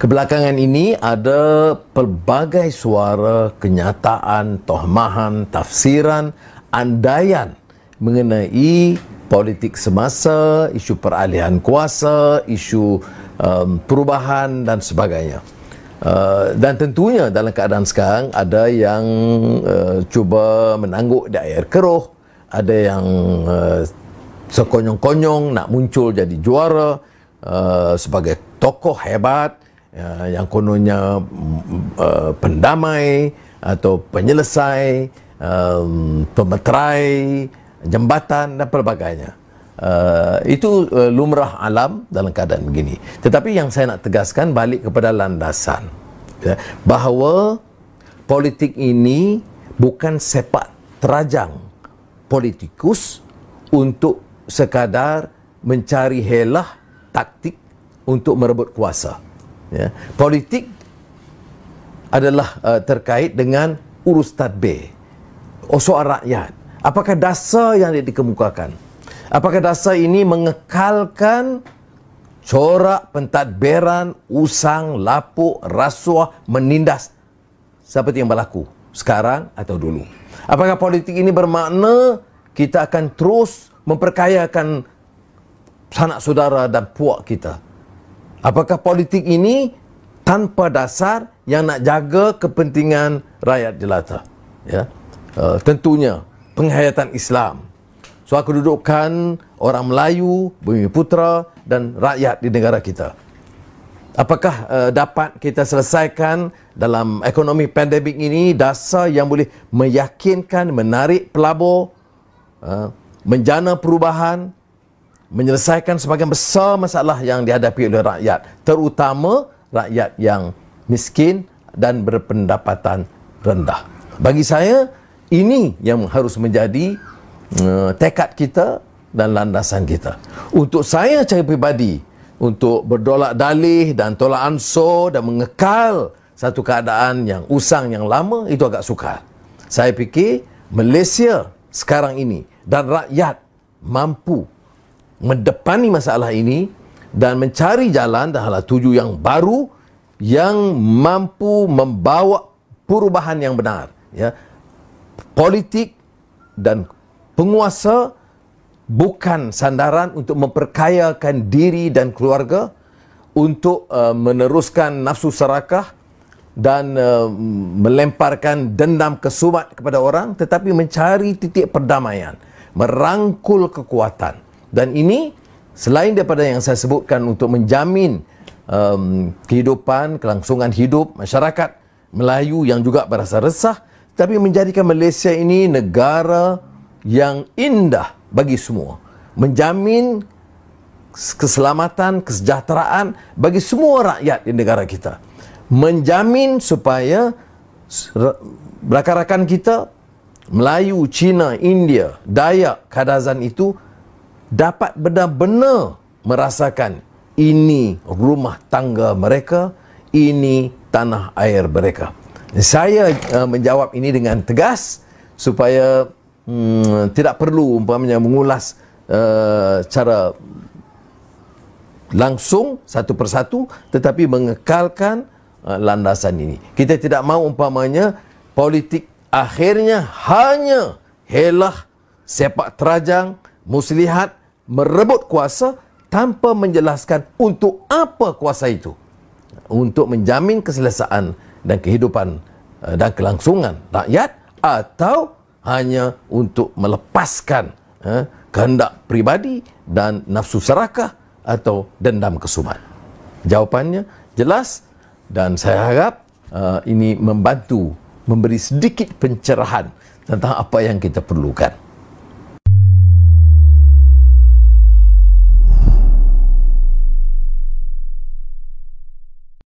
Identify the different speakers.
Speaker 1: Kebelakangan ini ada pelbagai suara, kenyataan, tohmahan, tafsiran, andaian mengenai politik semasa, isu peralihan kuasa, isu um, perubahan dan sebagainya. Uh, dan tentunya dalam keadaan sekarang ada yang uh, cuba menangguk di air keruh, ada yang uh, sekonyong-konyong nak muncul jadi juara uh, sebagai tokoh hebat uh, yang kononnya mm, mm, uh, pendamai atau penyelesai um, pemeterai jambatan dan pelbagainya uh, itu uh, lumrah alam dalam keadaan begini tetapi yang saya nak tegaskan balik kepada landasan ya, bahawa politik ini bukan sepak terajang politikus untuk sekadar mencari helah taktik untuk merebut kuasa ya. Politik adalah uh, terkait dengan urus tadbir Soal rakyat Apakah dasar yang dikemukakan Apakah dasar ini mengekalkan Corak pentadbiran Usang, lapuk, rasuah, menindas Seperti yang berlaku sekarang atau dulu Apakah politik ini bermakna Kita akan terus memperkayakan Sanak saudara dan puak kita Apakah politik ini tanpa dasar yang nak jaga kepentingan rakyat jelata? Ya. Uh, tentunya penghayatan Islam. Soal kedudukan orang Melayu, Bumi Putra dan rakyat di negara kita. Apakah uh, dapat kita selesaikan dalam ekonomi pandemik ini dasar yang boleh meyakinkan, menarik pelabur, uh, menjana perubahan, menyelesaikan sebagian besar masalah yang dihadapi oleh rakyat terutama rakyat yang miskin dan berpendapatan rendah bagi saya ini yang harus menjadi uh, tekad kita dan landasan kita untuk saya secara pribadi untuk berdolak dalih dan tolak ansur dan mengekal satu keadaan yang usang yang lama itu agak sukar saya fikir Malaysia sekarang ini dan rakyat mampu mendepani masalah ini dan mencari jalan dan hala tuju yang baru yang mampu membawa perubahan yang benar ya politik dan penguasa bukan sandaran untuk memperkayakan diri dan keluarga untuk uh, meneruskan nafsu serakah dan uh, melemparkan dendam kesumat kepada orang tetapi mencari titik perdamaian merangkul kekuatan dan ini selain daripada yang saya sebutkan untuk menjamin um, kehidupan, kelangsungan hidup masyarakat Melayu yang juga berasa resah tapi menjadikan Malaysia ini negara yang indah bagi semua. Menjamin keselamatan, kesejahteraan bagi semua rakyat di negara kita. Menjamin supaya rakan-rakan kita Melayu, Cina, India, Dayak, Kadazan itu dapat benar-benar merasakan ini rumah tangga mereka, ini tanah air mereka. Saya uh, menjawab ini dengan tegas supaya hmm, tidak perlu umpamanya mengulas uh, cara langsung satu persatu tetapi mengekalkan uh, landasan ini. Kita tidak mahu umpamanya politik akhirnya hanya helah sepak terajang muslihat merebut kuasa tanpa menjelaskan untuk apa kuasa itu untuk menjamin keselesaan dan kehidupan eh, dan kelangsungan rakyat atau hanya untuk melepaskan eh, kehendak pribadi dan nafsu serakah atau dendam kesumat. Jawapannya jelas dan saya harap uh, ini membantu memberi sedikit pencerahan tentang apa yang kita perlukan.